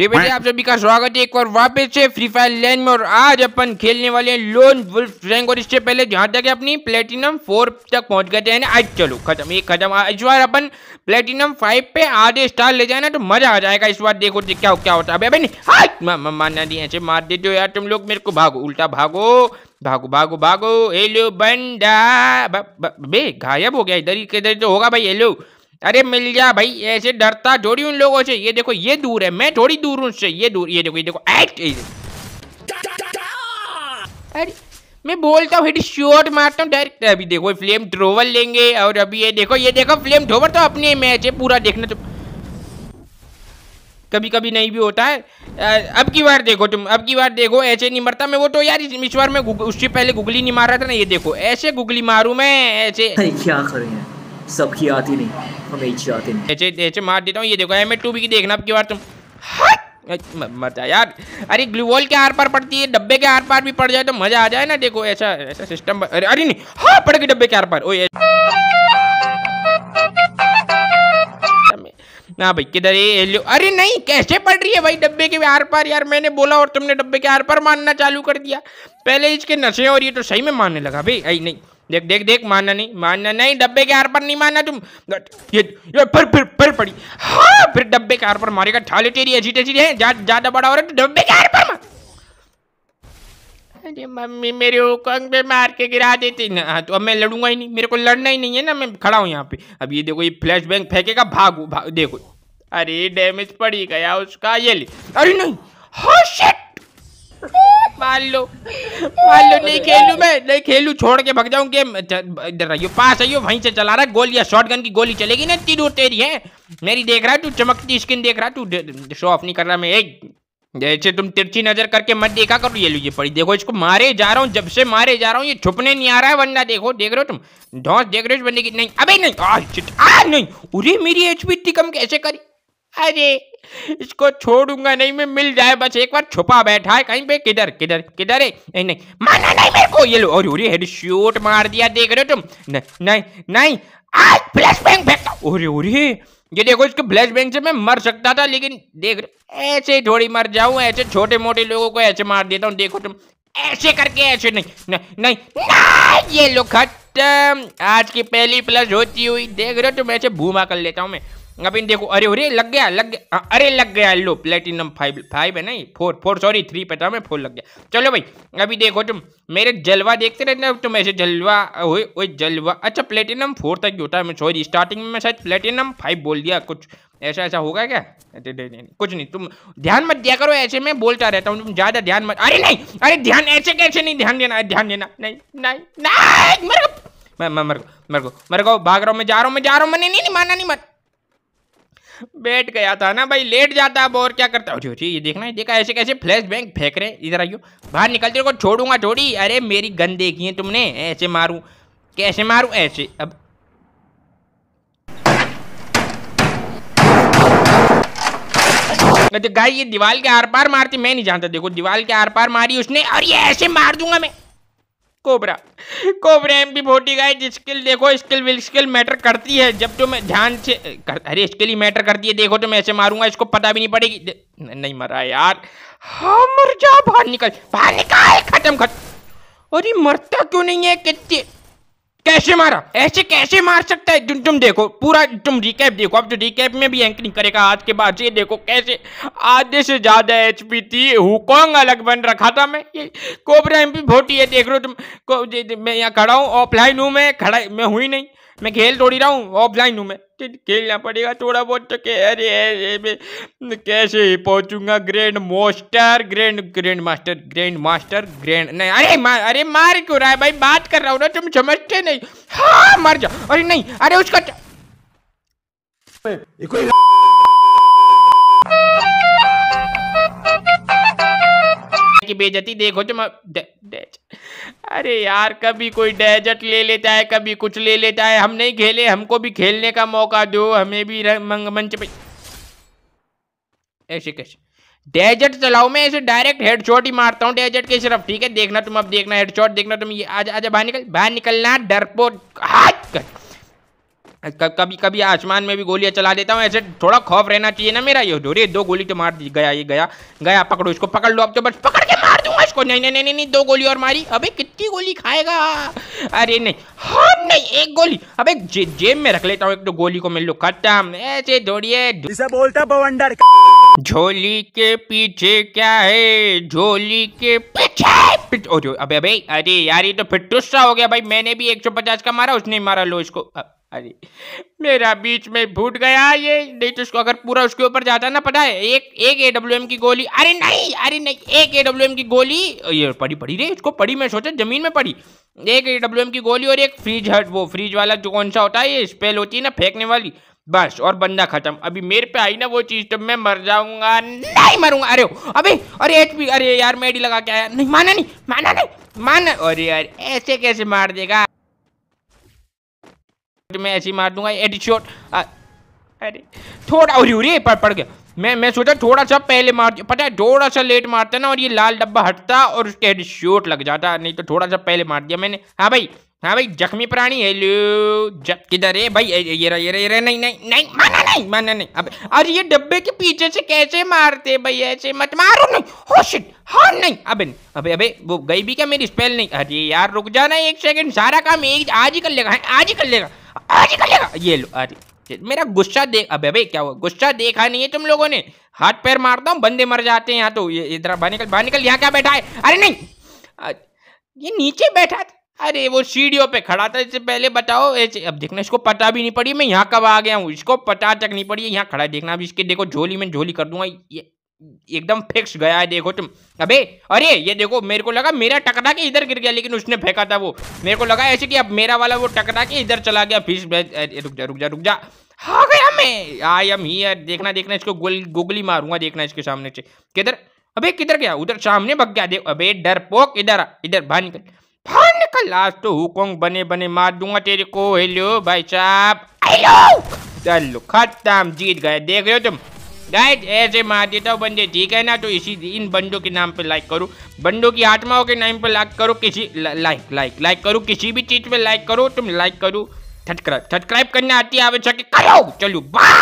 रेबे आप सभी का स्वागत है एक बार वापस से फ्री फायर लैंड में और आज अपन खेलने वाले हैं लोन वुल्फ रैंक और इससे पहले जहां तक अपनी प्लेटिनम फोर तक पहुंच गए थे आज चलो खत्म ये खत्म इस बार अपन प्लेटिनम फाइव पे आधे स्टार ले जाए ना तो मजा आ जाएगा इस बार देखो तो क्या क्या होता है अबे नहीं मारना हाँ, नहीं ऐसे मार देते हो यार तुम लोग मेरे को भागो उल्टा भागो भागो भागो भागो हेलो बंदा बे गायब हो गया इधर ही किधर तो होगा भाई हेलो अरे मिल जा भाई ऐसे डरता थोड़ी उन लोगों से ये देखो ये दूर है मैं थोड़ी दूर हूँ उससे ये दूर ये देखो ये देखो एक्ट अरे मैं बोलता हूँ हेड मारता हूँ डायरेक्ट अभी देखो फ्लेम ड्रोवर लेंगे और अभी ये देखो ये देखो फ्लेम ड्रोवर तो अपने मैच है पूरा देखना तो कभी कभी नहीं भी होता है अब की बार देखो तुम अब की बार देखो ऐसे नहीं मरता मैं वो तो यार इस बार मैं उससे पहले गुगली नहीं मार रहा था ना ये देखो ऐसे गुगली मारू मैं ऐसे क्या करें सबकी आती नहीं हमेशा आती नहीं एचे एचे मार देता हूँ ये देखो एम टू भी की देखना आपकी बार तुम मजा यार अरे ग्लू वॉल के आर पार पड़ती है डब्बे के आर पार भी पड़ जाए तो मजा आ जाए ना देखो ऐसा ऐसा सिस्टम अरे अरे नहीं हाँ पड़ गई डब्बे के आर पार ओ ना भाई किधर ये अरे नहीं कैसे पड़ रही है भाई डब्बे के आर पार यार मैंने बोला और तुमने डब्बे के आर पार मानना चालू कर दिया पहले इसके नशे और ये तो सही में मानने लगा भाई आई नहीं देख देख देख मानना नहीं मानना नहीं डब्बे के आर पर नहीं मानना तुम ये ये फिर फिर फिर पड़ी हाँ फिर डब्बे के आर पर मारेगा ठाले तेरी है जीते जीते ज्यादा बड़ा हो रहा है तो डब्बे के आर पर अरे मम्मी मेरे उकंग पे मार के गिरा देती ना हाँ, तो अब मैं लड़ूंगा ही नहीं मेरे को लड़ना ही नहीं है ना मैं खड़ा हूँ यहाँ पे अब ये देखो ये फ्लैश बैंक फेंकेगा भागो भाग देखो अरे डैमेज पड़ ही गया उसका ये ले अरे नहीं हाँ शिट मार लो लो नहीं खेलू मैं नहीं खेलू छोड़ के भग जाऊं गेम इधर पास आइयो वहीं से चला रहा है शॉटगन की गोली चलेगी ना इतनी दूर तेरी है मेरी देख रहा है तू चमकती स्किन देख रहा तू शो ऑफ नहीं कर रहा मैं एक जैसे तुम तिरछी नजर करके मत देखा करो ये लीजिए पड़ी देखो इसको मारे जा रहा हूँ जब से मारे जा रहा हूँ ये छुपने नहीं आ रहा है वरना देखो देख रहे हो तुम धौस देख रहे हो बंदे की नहीं अबे नहीं आ, आ नहीं मेरी इतनी कम कैसे करी अरे इसको छोड़ूंगा नहीं मैं मिल जाए बस एक बार छुपा बैठा है कहीं पे किधर किधर किधर है नहीं नहीं माना नहीं मेरे को ये लो और अरे हेड शूट मार दिया देख रहे हो तुम नहीं नहीं नहीं आज फ्लैश बैंक फेंकता ओरे ओरे ये देखो इसके फ्लैश बैंक से मैं मर सकता था लेकिन देख ऐसे ही थोड़ी मर जाऊं ऐसे छोटे मोटे लोगों को ऐसे मार देता हूँ देखो तुम ऐसे करके ऐसे नहीं नहीं नहीं, नहीं ये लो खत्म आज की पहली प्लस होती हुई देख रहे हो तुम ऐसे भूमा कर लेता हूँ मैं अभी देखो अरे अरे लग गया लग गया अरे लग गया लो प्लेटिनम फाइव फाइव है ना ये फोर फोर सॉरी थ्री पता था मैं फोर लग गया चलो भाई अभी देखो तुम मेरे जलवा देखते रहते ना तुम ऐसे जलवा ओए ओए जलवा अच्छा प्लेटिनम फोर तक ही होता है मैं सॉरी स्टार्टिंग में मैं शायद प्लेटिनम फाइव बोल दिया कुछ ऐसा ऐसा होगा क्या दे, दे, दे, दे, कुछ नहीं तुम ध्यान मत दिया करो ऐसे मैं बोलता रहता हूँ तुम ज़्यादा ध्यान मत अरे नहीं अरे ध्यान ऐसे कैसे नहीं ध्यान देना ध्यान देना नहीं नहीं नहीं मेरे को मैं मर को मेरे को मेरे को भाग रहा हूँ मैं जा रहा हूँ मैं जा रहा हूँ मैंने नहीं माना नहीं मत बैठ गया था ना भाई लेट जाता अब और क्या करता है ये देखना है देखा ऐसे कैसे फ्लैश बैंक फेंक रहे इधर आइयो बाहर निकल तेरे को छोड़ूंगा छोड़ी अरे मेरी गन देखी है तुमने ऐसे मारूं कैसे मारूं ऐसे अब तो गाय ये दीवार के आर पार मारती मैं नहीं जानता देखो दीवार के आर पार मारी उसने और ये ऐसे मार दूंगा मैं cobra cobra M P forty का स्किल देखो स्किल विल स्किल मैटर करती है जब तो मैं ध्यान से कर, अरे स्किल ही मैटर करती है देखो तो मैं ऐसे मारूंगा इसको पता भी नहीं पड़ेगी नहीं मरा यार हाँ मर जा बाहर निकल बाहर निकाल खत्म खत्म अरे मरता क्यों नहीं है कितने कैसे मारा ऐसे कैसे मार सकता है तुम देखो पूरा तुम रिकैप देखो अब तो रिकैप में भी एंकरिंग करेगा आज के बाद ये देखो कैसे आधे से ज्यादा एच पी थी हुकोंग अलग बन रखा था मैं ये कोबरा एम पी फोर्टी है देख रहे हो तुम को, मैं यहाँ खड़ा हूँ ऑफलाइन हूँ मैं खड़ा मैं हुई नहीं मैं खेल थोड़ी रहा हूँ ऑफलाइन हूँ मैं खेलना पड़ेगा थोड़ा बहुत तो अरे अरे मैं कैसे ही पहुँचूंगा grand master grand grand master grand master grand नहीं अरे मार अरे मार क्यों रहा है भाई बात कर रहा हूँ ना तुम समझते नहीं हाँ मर जाओ अरे नहीं अरे उसका कोई की बेजती देखो तुम डैच अरे यार कभी कोई डेजर्ट ले लेता है कभी कुछ ले लेता है हम नहीं खेले हमको भी खेलने का मौका दो हमें भी मंगमंच पे ऐसे कैसे डेजर्ट चलाओ मैं ऐसे डायरेक्ट हेडशॉट ही मारता हूँ डेजर्ट के सिर्फ ठीक है देखना तुम अब देखना हेडशॉट देखना तुम ये आज आजा बाहर निकल बाहर निकलना डरपोट हाथ कभी कभी आसमान में भी गोलियां चला देता हूँ ऐसे थोड़ा खौफ रहना चाहिए ना मेरा ये दो गोली तो मार दी गया ये गया गया पकड़ो इसको पकड़ लो अब तो बस पकड़ के मार दूंगा इसको नहीं नहीं नहीं नहीं दो गोली और मारी अबे कितनी गोली खाएगा अरे नहीं हाँ नहीं एक गोली एक जे, जेब में रख लेता हूँ एक दो गोली को मिल लो खत्म ऐसे दौड़िए बोलता बवंडर झोली के पीछे क्या है झोली के पीछे अबे अबे अरे यार ये तो फिर तुस्सा हो गया भाई मैंने भी एक सौ पचास का मारा उसने मारा लो इसको अरे मेरा बीच में फूट गया ये नहीं तो उसको अगर पूरा उसके ऊपर जाता ना पता है एक एक ए डब्ल्यू एम की गोली अरे नहीं अरे नहीं एक ए डब्ल्यू एम की गोली ये पड़ी पड़ी रे उसको पड़ी मैं सोचा जमीन में पड़ी एक ए डब्ल्यू एम की गोली और एक फ्रिज हट वो फ्रिज वाला जो कौन सा होता है ये स्पेल होती है ना फेंकने वाली बस और बंदा खत्म अभी मेरे पे आई ना वो चीज तो मैं मर जाऊंगा नहीं मरूंगा अरे अभी अरे एच पी अरे यार मैं लगा के आया नहीं माना नहीं माना नहीं माना अरे यार ऐसे कैसे मार देगा मैं ऐसे ही मार दूंगा एडिशोट अरे थोड़ा अरे उरे पड़ पड़ गया मैं मैं सोचा थोड़ा सा पहले मार पता है थोड़ा सा लेट मारता ना और ये लाल डब्बा हटता और उसके हेड शोट लग जाता नहीं तो थोड़ा सा पहले मार दिया मैंने हाँ भाई हाँ भाई जख्मी प्राणी हेलो जब किधर है भाई ये रहा ये रहा ये रहा नहीं नहीं नहीं माना नहीं माना नहीं अब अरे ये डब्बे के पीछे से कैसे मारते भाई ऐसे मत मारो नहीं हो oh शिट हाँ नहीं अबे अबे अबे वो गई भी क्या मेरी स्पेल नहीं अरे यार रुक जाना एक सेकंड सारा काम एक आज ही कर लेगा आज ही कर लेगा ये लो अरे मेरा गुस्सा देख अबे भाई क्या हुआ गुस्सा देखा नहीं है तुम लोगों ने हाथ पैर मारता हूँ बंदे मर जाते हैं यहाँ तो ये इधर बाहर निकल बाहर निकल यहाँ क्या बैठा है अरे नहीं ये नीचे बैठा था अरे वो सीढ़ियों पे खड़ा था इससे पहले बताओ ऐसे अब देखना इसको पता भी नहीं पड़ी मैं यहाँ कब आ गया हूँ इसको पता तक नहीं पड़ी यहाँ खड़ा देखना अभी इसके देखो झोली में झोली कर दूंगा ये एकदम फिक्स गया है देखो तुम अबे अरे ये देखो मेरे को लगा मेरा टकरा के इधर गिर गया लेकिन उसने फेंका था वो मेरे को लगा ऐसे कि अब मेरा वाला वो टकरा के इधर चला गया फिश रुक जा रुक जा रुक जा हाँ गया मैं आई एम ही देखना देखना इसको गुगली मारूंगा देखना इसके सामने से किधर अबे किधर गया उधर सामने भग गया देख अबे डर पोक इधर इधर भान निकल भान निकल लास्ट तो हुकोंग बने बने मार दूंगा तेरे को हेलो भाई साहब हेलो चलो खत्म जीत गए देख रहे हो तुम गाइज ऐसे मार देता हूँ बंदे ठीक है ना तो इसी इन बंदों के नाम पे लाइक करो बंदों की आत्माओं के नाम पे लाइक करो किसी लाइक लाइक लाइक करो किसी भी चीज़ पे लाइक करो तुम लाइक करो सब्सक्राइब सब्सक्राइब करना आती है आवश्यक करो चलो बाय